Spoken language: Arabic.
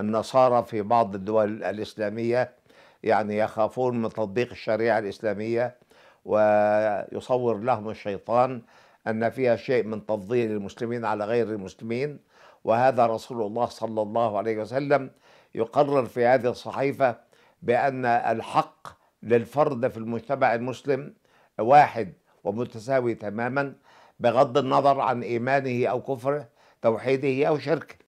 النصارى في بعض الدول الإسلامية يعني يخافون من تطبيق الشريعة الإسلامية ويصور لهم الشيطان أن فيها شيء من تفضيل المسلمين على غير المسلمين وهذا رسول الله صلى الله عليه وسلم يقرر في هذه الصحيفة بأن الحق للفرد في المجتمع المسلم واحد ومتساوي تماما بغض النظر عن إيمانه أو كفره توحيده أو شركه